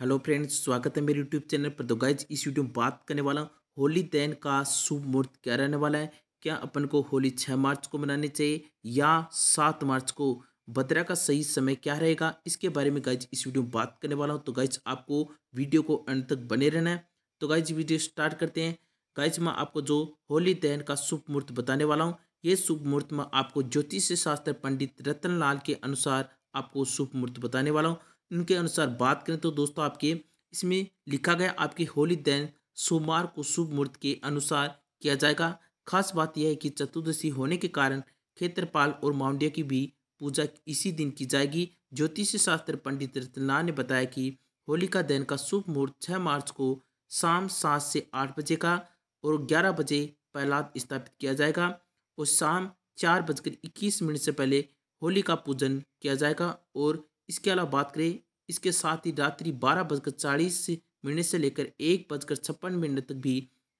hello friends स्वागत है मेरे यूट्यूब चैनल पर तो गाइज इस वीडियो में बात करने वाला हूँ होली दैन का शुभ मुहूर्त क्या रहने वाला है क्या अपन को होली छः मार्च को मनानी चाहिए या सात मार्च को बद्रा का सही समय क्या रहेगा इसके बारे में गाइज इस वीडियो में बात करने वाला हूँ तो गाइज आपको वीडियो को अंत तक बने रहना है तो गाइज वीडियो स्टार्ट करते हैं गाइज मैं आपको जो होली दैन का शुभ मुहूर्त बताने वाला हूँ ये शुभ मुहूर्त मैं आपको ज्योतिष शास्त्र पंडित रतन लाल के अनुसार आपको शुभ मुहूर्त बताने वाला हूँ इनके अनुसार बात करें तो दोस्तों आपके इसमें लिखा गया आपकी होली दैन सोमवार को शुभ मुहूर्त के अनुसार किया जाएगा खास बात यह है कि चतुर्दशी होने के कारण खेत्रपाल और मांडिया की भी पूजा इसी दिन की जाएगी ज्योतिष शास्त्र पंडित रतनलाल ने बताया कि होलिका दहन का शुभ मुहूर्त छः मार्च को शाम सात से आठ बजे का और ग्यारह बजे प्रहलाद स्थापित किया जाएगा और शाम चार बजकर इक्कीस मिनट से पहले होली का पूजन किया जाएगा और इसके अलावा बात करें इसके साथ ही रात्रि बारह बजकर चालीस मिनट से लेकर एक बजकर छप्पन मिनट तक भी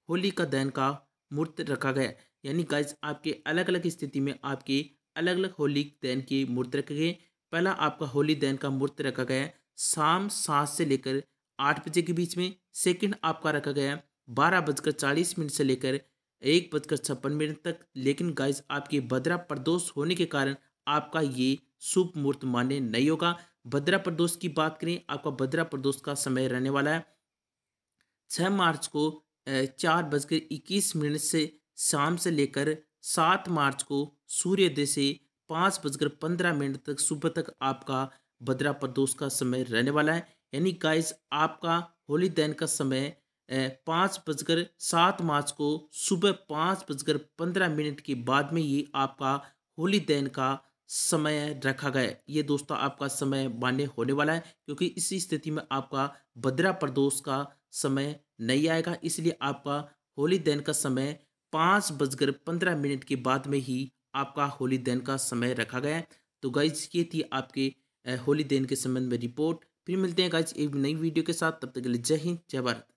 होली का दहन का मूर्त रखा गया यानी गाइस आपके अलग अलग स्थिति में आपके अलग अलग होली दहन के मूर्त रखे गए पहला आपका होली दहन का मूर्त रखा गया शाम सात से लेकर आठ बजे के बीच में सेकंड आपका रखा गया बारह बजकर चालीस मिनट से लेकर एक बजकर छप्पन मिनट तक लेकिन गाइस आपके बदरा प्रदोष होने के कारण आपका ये शुभ मुहूर्त मान्य नहीं होगा भद्रा प्रदोष की बात करें आपका भद्रा प्रदोष का समय रहने वाला है छः मार्च को चार बजकर इक्कीस मिनट से शाम से लेकर सात मार्च को सूर्योदय से पाँच बजकर पंद्रह मिनट तक सुबह तक आपका भद्रा प्रदोष का समय रहने वाला है यानी गाइस आपका होली दैन का समय पाँच बजकर सात मार्च को सुबह पाँच बजकर पंद्रह मिनट के बाद में ये आपका होली दैन का समय रखा गया ये दोस्तों आपका समय मान्य होने वाला है क्योंकि इसी स्थिति में आपका भद्रा प्रदोष का समय नहीं आएगा इसलिए आपका होली दैन का समय पाँच बजकर पंद्रह मिनट के बाद में ही आपका होली दैन का समय रखा गया है तो गाइज ये थी आपके होली दैन के संबंध में रिपोर्ट फिर मिलते हैं गाइज एक नई वीडियो के साथ तब तक के लिए जय हिंद जय भारत